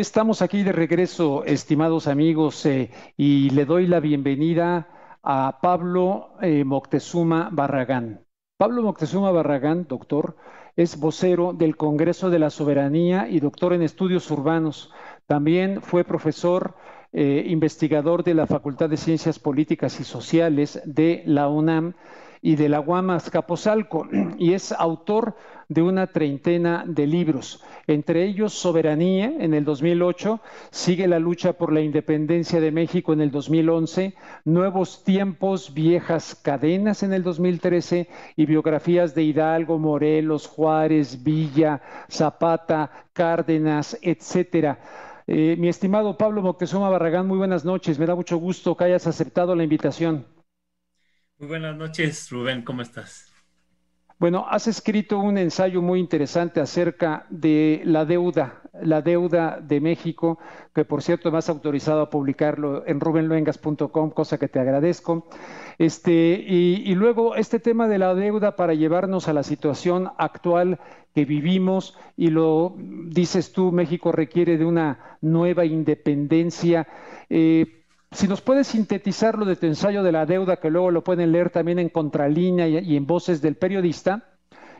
Estamos aquí de regreso, estimados amigos, eh, y le doy la bienvenida a Pablo eh, Moctezuma Barragán. Pablo Moctezuma Barragán, doctor, es vocero del Congreso de la Soberanía y doctor en estudios urbanos. También fue profesor eh, investigador de la Facultad de Ciencias Políticas y Sociales de la UNAM y de la Guamas Capozalco, y es autor de una treintena de libros, entre ellos Soberanía en el 2008, Sigue la lucha por la independencia de México en el 2011, Nuevos tiempos, Viejas cadenas en el 2013 y biografías de Hidalgo, Morelos, Juárez, Villa, Zapata, Cárdenas, etcétera. Eh, mi estimado Pablo Moctezuma Barragán, muy buenas noches. Me da mucho gusto que hayas aceptado la invitación. Muy buenas noches, Rubén, ¿cómo estás? Bueno, has escrito un ensayo muy interesante acerca de la deuda, la deuda de México, que por cierto me has autorizado a publicarlo en rubenluengas.com, cosa que te agradezco. Este, y, luego este tema de la deuda para llevarnos a la situación actual que vivimos y lo dices tú, México requiere de una nueva independencia. Eh, si nos puedes sintetizar lo de tu ensayo de la deuda, que luego lo pueden leer también en Contralínea y, en Voces del Periodista,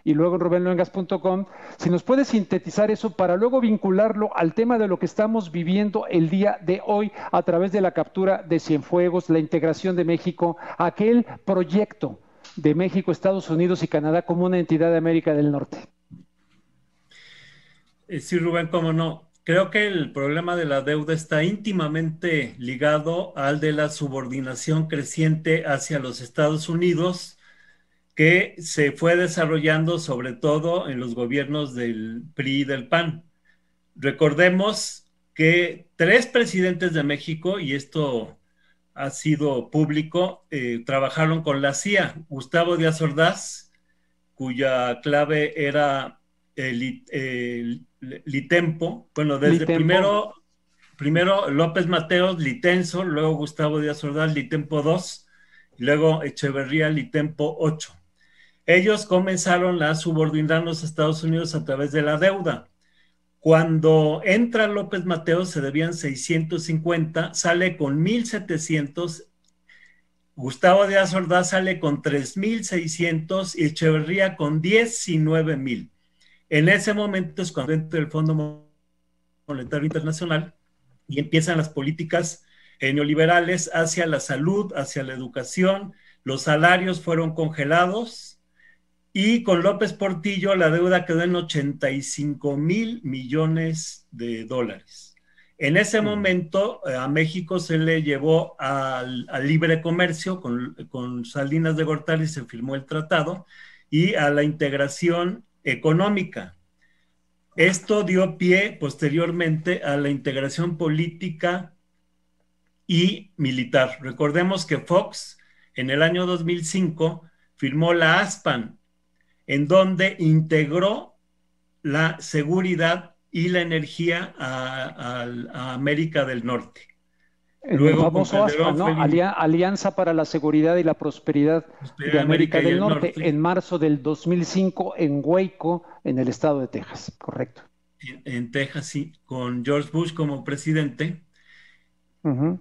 y luego en rubénluengas.com, si nos puedes sintetizar eso para luego vincularlo al tema de lo que estamos viviendo el día de hoy a través de la captura de Cienfuegos, la integración de México, aquel proyecto de México, Estados Unidos y Canadá como una entidad de América del Norte. Eh, sí, Rubén, cómo no. Creo que el problema de la deuda está íntimamente ligado al de la subordinación creciente hacia los Estados Unidos que se fue desarrollando sobre todo en los gobiernos del PRI y del PAN. Recordemos que tres presidentes de México, y esto ha sido público, eh, trabajaron con la CIA. Gustavo Díaz Ordaz, cuya clave era el Litempo, bueno, desde primero, primero López Mateos, Litenso, luego Gustavo Díaz Ordaz, Litempo 2, luego Echeverría, Litempo 8. Ellos comenzaron a subordinarnos a Estados Unidos a través de la deuda. Cuando entra López Mateos se debían 650, sale con 1700, Gustavo Díaz Ordaz sale con 3600 y Echeverría con 19000. En ese momento es cuando entra el Fondo Monetario Internacional y empiezan las políticas eh, neoliberales hacia la salud, hacia la educación, los salarios fueron congelados y con López Portillo la deuda quedó en 85 mil millones de dólares. En ese momento eh, a México se le llevó al, libre comercio, con, con Salinas de Gortari se firmó el tratado y a la integración económica. Esto dio pie posteriormente a la integración política y militar. Recordemos que Fox en el año 2005 firmó la ASPAN, en donde integró la seguridad y la energía a, a América del Norte. Luego, el famoso ¿no? Alianza para la Seguridad y la Prosperidad, de América, del Norte, en marzo del 2005 en Hueco, en el estado de Texas, correcto. En, Texas, sí, con George Bush como presidente.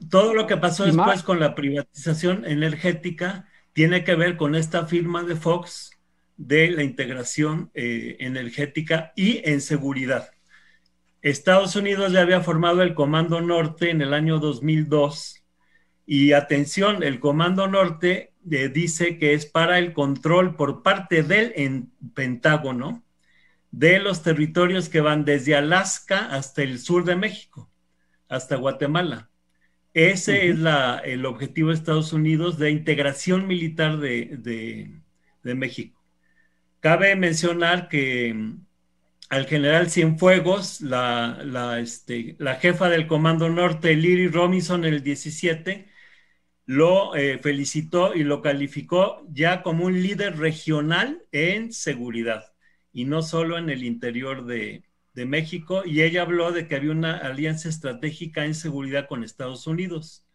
Todo lo que pasó después con la privatización energética tiene que ver con esta firma de Fox de la integración eh, energética y en seguridad. Estados Unidos ya había formado el Comando Norte en el año 2002 y atención, el Comando Norte eh, dice que es para el control por parte del Pentágono de los territorios que van desde Alaska hasta el sur de México, hasta Guatemala. Ese es el objetivo de Estados Unidos de integración militar de México. Cabe mencionar que al general Cienfuegos, este, la, jefa del Comando Norte, Liri Robinson, el 17, lo eh, felicitó y lo calificó ya como un líder regional en seguridad, y no solo en el interior de, México, y ella habló de que había una alianza estratégica en seguridad con Estados Unidos.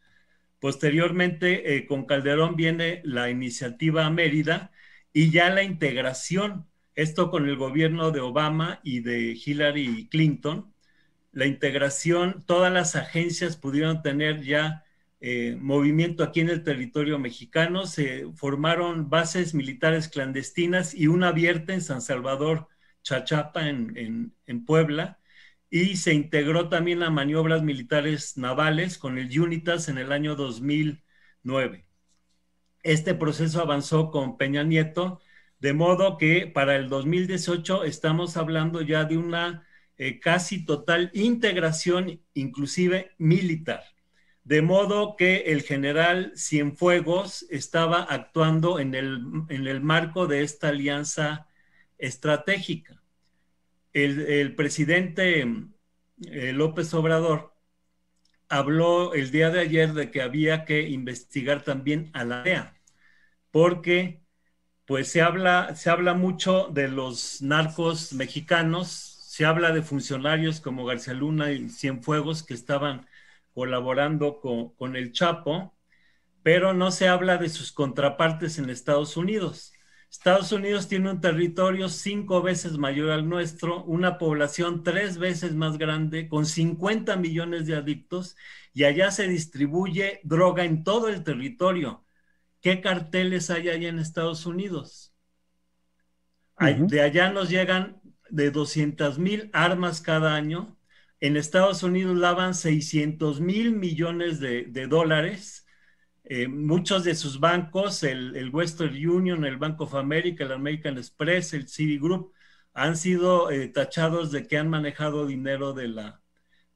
Posteriormente, eh, con Calderón viene la iniciativa Mérida y ya la integración esto con el gobierno de Obama y de Hillary Clinton, la integración, todas las agencias pudieron tener ya eh, movimiento aquí en el territorio mexicano, se formaron bases militares clandestinas y una abierta en San Salvador, Chachapa, en, en Puebla, y se integró también a maniobras militares navales con el UNITAS en el año 2009. Este proceso avanzó con Peña Nieto de modo que para el 2018 estamos hablando ya de una eh, casi total integración, inclusive militar. De modo que el general Cienfuegos estaba actuando en el, marco de esta alianza estratégica. El, presidente eh, López Obrador habló el día de ayer de que había que investigar también a la DEA, porque pues se habla, se habla mucho de los narcos mexicanos, se habla de funcionarios como García Luna y Cienfuegos que estaban colaborando con, con el Chapo, pero no se habla de sus contrapartes en Estados Unidos. Estados Unidos tiene un territorio cinco veces mayor al nuestro, una población tres veces más grande, con 50 millones de adictos, y allá se distribuye droga en todo el territorio. ¿qué carteles hay allá en Estados Unidos? De allá nos llegan de 200 mil armas cada año. En Estados Unidos lavan 600 mil millones de, dólares. Eh, muchos de sus bancos, el, Western Union, el Bank of America, el American Express, el Citigroup, han sido eh, tachados de que han manejado dinero de la,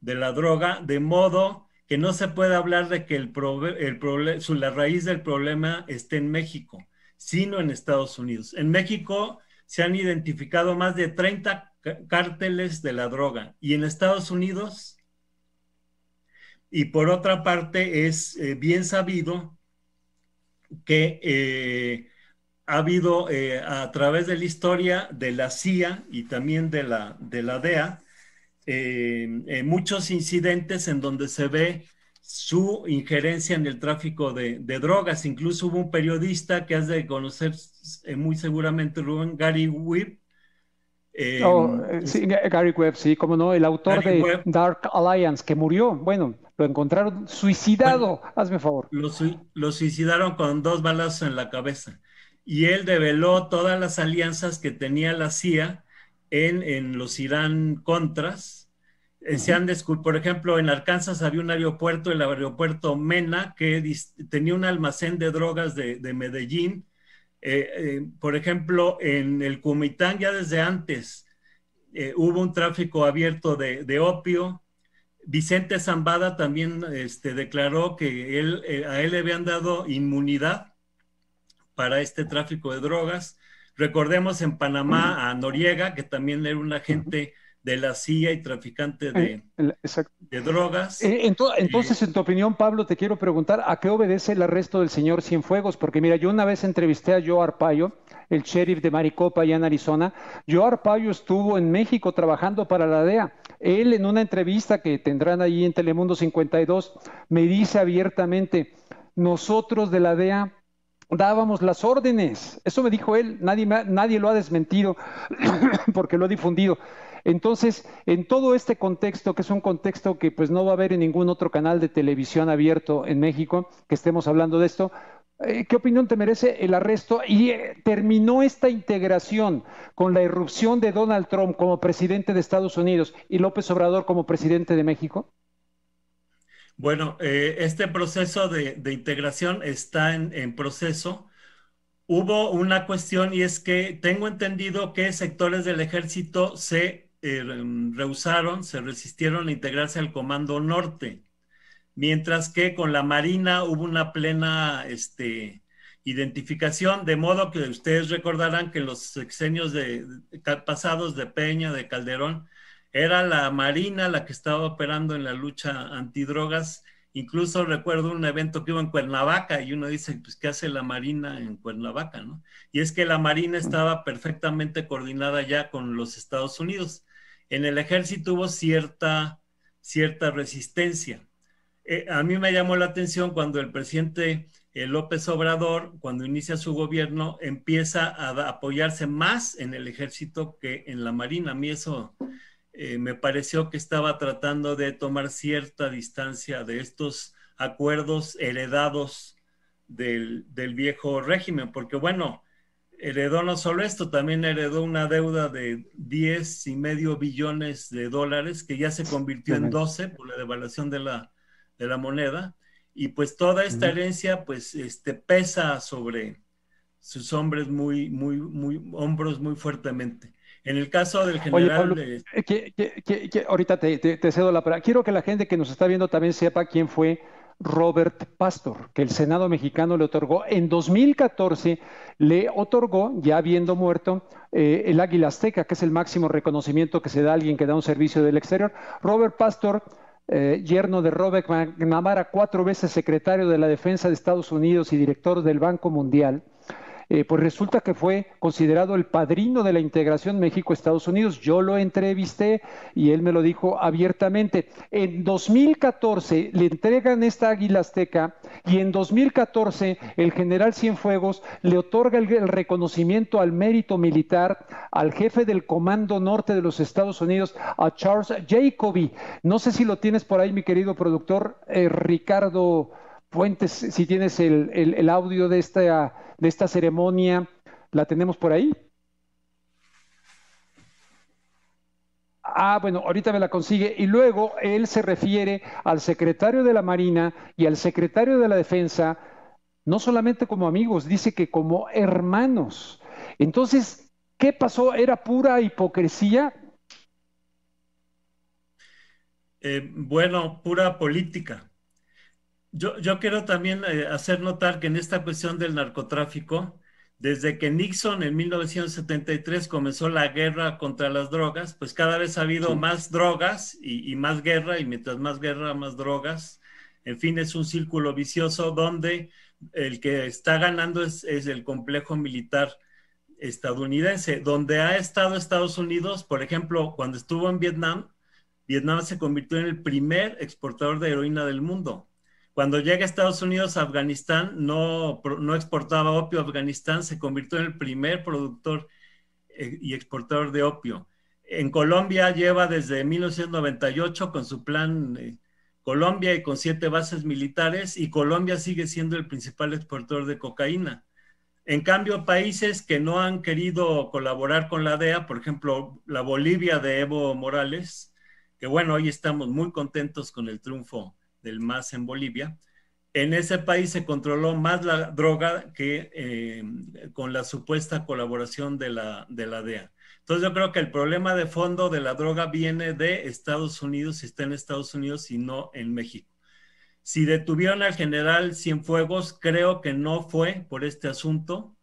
de la droga, de modo que no se puede hablar de que el, el la raíz del problema esté en México, sino en Estados Unidos. En México se han identificado más de 30 cárteles de la droga y en Estados Unidos, y por otra parte es eh, bien sabido que eh, ha habido eh, a través de la historia de la CIA y también de la, de la DEA, eh, muchos incidentes en donde se ve su injerencia en el tráfico de, drogas. Incluso hubo un periodista que has de conocer eh, muy seguramente, Rubén, Gary Webb. Oh, eh, sí, Gary Webb, sí, como no, el autor de Dark Alliance, que murió, bueno, lo encontraron suicidado, hazme favor. Lo, lo, suicidaron con dos balazos en la cabeza. Y él develó todas las alianzas que tenía la CIA en, los Irán contras. Eh, por ejemplo, en Arkansas había un aeropuerto, el aeropuerto Mena, que tenía un almacén de drogas de, Medellín. Eh, eh, por ejemplo, en el Cumitán ya desde antes hubo un tráfico abierto de, opio. Vicente Zambada también este, declaró que él, a él le habían dado inmunidad para este tráfico de drogas. Recordemos en Panamá a Noriega, que también era un agente de la CIA y traficante de, drogas. Eh, entonces, en tu opinión, Pablo, te quiero preguntar, ¿a qué obedece el arresto del señor Cienfuegos? Porque mira, yo una vez entrevisté a Joe Arpaio, el sheriff de Maricopa, allá en Arizona. Joe Arpaio estuvo en México trabajando para la DEA. Él en una entrevista que tendrán allí en Telemundo 52 me dice abiertamente, nosotros de la DEA dábamos las órdenes. Eso me dijo él, nadie, nadie lo ha desmentido porque lo ha difundido. Entonces, en todo este contexto, que es un contexto que pues no va a haber en ningún otro canal de televisión abierto en México, que estemos hablando de esto, eh, ¿Qué opinión te merece el arresto? Y eh, terminó esta integración con la irrupción de Donald Trump como presidente de Estados Unidos y López Obrador como presidente de México. Bueno, eh, este proceso de, integración está en, proceso. Hubo una cuestión y es que tengo entendido que sectores del ejército se eh, rehusaron, se resistieron a integrarse al Comando Norte, mientras que con la Marina hubo una plena este, identificación, de modo que ustedes recordarán que los sexenios de, pasados de Peña, de Calderón, era la Marina la que estaba operando en la lucha antidrogas. Incluso recuerdo un evento que hubo en Cuernavaca y uno dice, pues, ¿qué hace la Marina en Cuernavaca? ¿no? Y es que la Marina estaba perfectamente coordinada ya con los Estados Unidos. En el ejército hubo cierta, cierta resistencia. Eh, a mí me llamó la atención cuando el presidente eh, López Obrador, cuando inicia su gobierno, empieza a apoyarse más en el ejército que en la Marina. A mí eso eh, me pareció que estaba tratando de tomar cierta distancia de estos acuerdos heredados del, viejo régimen, porque bueno, heredó no solo esto, también heredó una deuda de 10 y medio billones de dólares que ya se convirtió en 12 por la devaluación de la, de la moneda, y pues toda esta herencia pues este, pesa sobre sus hombres muy, muy, muy, hombros muy fuertemente. En el caso del general... ahorita te, cedo la palabra. Quiero que la gente que nos está viendo también sepa quién fue Robert Pastor, que el Senado mexicano le otorgó en 2014, le otorgó, ya habiendo muerto, eh, el Águila Azteca, que es el máximo reconocimiento que se da a alguien que da un servicio del exterior. Robert Pastor, eh, yerno de Robert McNamara, cuatro veces secretario de la Defensa de Estados Unidos y director del Banco Mundial, eh, pues resulta que fue considerado el padrino de la integración México-Estados Unidos. Yo lo entrevisté y él me lo dijo abiertamente. En 2014 le entregan esta águila azteca y en 2014 el general Cienfuegos le otorga el, reconocimiento al mérito militar al jefe del Comando Norte de los Estados Unidos, a Charles Jacoby. No sé si lo tienes por ahí, mi querido productor eh, Ricardo. Puentes, si tienes el, audio de esta, de esta ceremonia, ¿la tenemos por ahí? Ah, bueno, ahorita me la consigue. Y luego él se refiere al secretario de la Marina y al secretario de la Defensa, no solamente como amigos, dice que como hermanos. Entonces, ¿qué pasó? ¿Era pura hipocresía? Eh, bueno, pura política. Yo, quiero también eh, hacer notar que en esta cuestión del narcotráfico, desde que Nixon en 1973 comenzó la guerra contra las drogas, pues cada vez ha habido más drogas y, más guerra, y mientras más guerra, más drogas. En fin, es un círculo vicioso donde el que está ganando es, es el complejo militar estadounidense, donde ha estado Estados Unidos, por ejemplo, cuando estuvo en Vietnam, Vietnam se convirtió en el primer exportador de heroína del mundo. Cuando llega Estados Unidos a Afganistán, no, no exportaba opio Afganistán, se convirtió en el primer productor eh, y exportador de opio. En Colombia lleva desde 1998 con su plan eh, Colombia y con siete bases militares y Colombia sigue siendo el principal exportador de cocaína. En cambio, países que no han querido colaborar con la DEA, por ejemplo, la Bolivia de Evo Morales, que bueno, hoy estamos muy contentos con el triunfo del MAS en Bolivia, en ese país se controló más la droga que eh, con la supuesta colaboración de la, de la DEA. Entonces yo creo que el problema de fondo de la droga viene de Estados Unidos, si está en Estados Unidos y no en México. Si detuvieron al general Cienfuegos, creo que no fue por este asunto,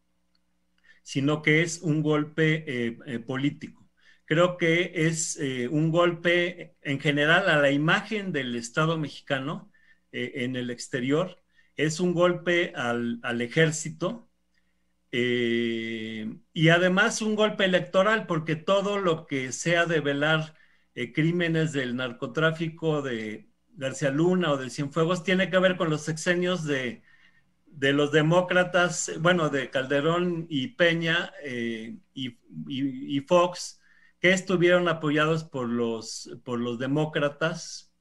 sino que es un golpe eh, eh, político creo que es eh, un golpe en general a la imagen del Estado mexicano eh, en el exterior, es un golpe al, ejército eh, y además un golpe electoral porque todo lo que sea de velar crímenes del narcotráfico de García Luna o del Cienfuegos tiene que ver con los sexenios de, los demócratas, bueno, de Calderón y Peña y, y, Fox, que estuvieron apoyados por los, por los demócratas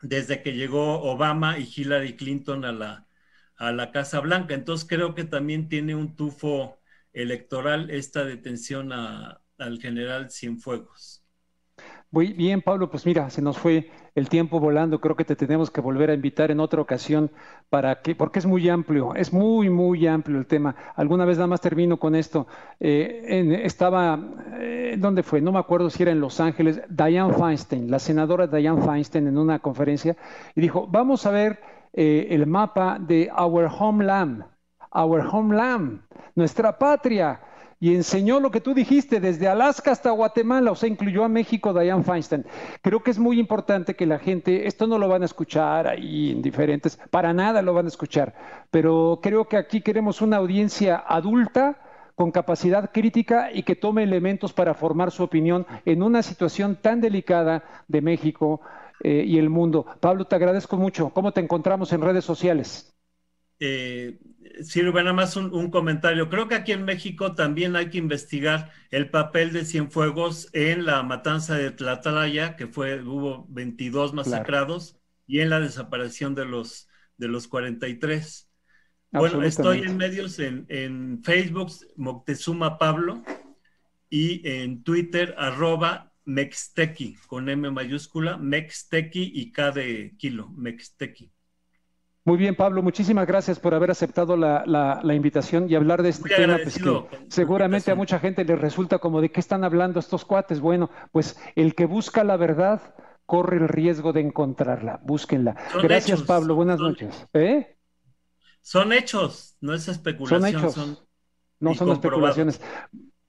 desde que llegó Obama y Hillary Clinton a la, a la Casa Blanca. Entonces creo que también tiene un tufo electoral esta detención al general Cienfuegos. Muy bien, Pablo, pues mira, se nos fue el tiempo volando, creo que te tenemos que volver a invitar en otra ocasión para que, porque es muy amplio, es muy, muy amplio el tema. Alguna vez nada más termino con esto. Eh, estaba, eh, ¿dónde fue? No me acuerdo si era en Los Ángeles, Diane Feinstein, la senadora Diane Feinstein en una conferencia, y dijo, vamos a ver eh, el mapa de Our Homeland, Our Homeland, nuestra patria y enseñó lo que tú dijiste, desde Alaska hasta Guatemala, o sea, incluyó a México Diane Feinstein. Creo que es muy importante que la gente, esto no lo van a escuchar ahí indiferentes, para nada lo van a escuchar, pero creo que aquí queremos una audiencia adulta con capacidad crítica y que tome elementos para formar su opinión en una situación tan delicada de México eh, y el mundo. Pablo, te agradezco mucho. ¿Cómo te encontramos en redes sociales? Eh, sirve nada más un, comentario. Creo que aquí en México también hay que investigar el papel de Cienfuegos en la matanza de Tlatalaya, que fue, hubo 22 masacrados, y en la desaparición de los, de los 43. Bueno, estoy en medios en, en, Facebook, Moctezuma Pablo, y en Twitter, arroba Mextequi, con M mayúscula, Mextequi y K de kilo, Mextequi. Muy bien, Pablo, muchísimas gracias por haber aceptado la, invitación y hablar de este tema. Pues, seguramente a mucha gente le resulta como de qué están hablando estos cuates. Bueno, pues el que busca la verdad corre el riesgo de encontrarla. Búsquenla. gracias, Pablo. Buenas noches. ¿Eh? Son hechos, no es especulación. Son hechos. No son especulaciones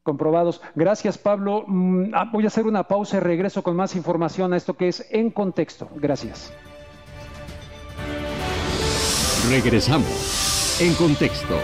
comprobados. Gracias, Pablo. Mm, ah, voy a hacer una pausa y regreso con más información a esto que es En Contexto. Gracias. Regresamos en contexto.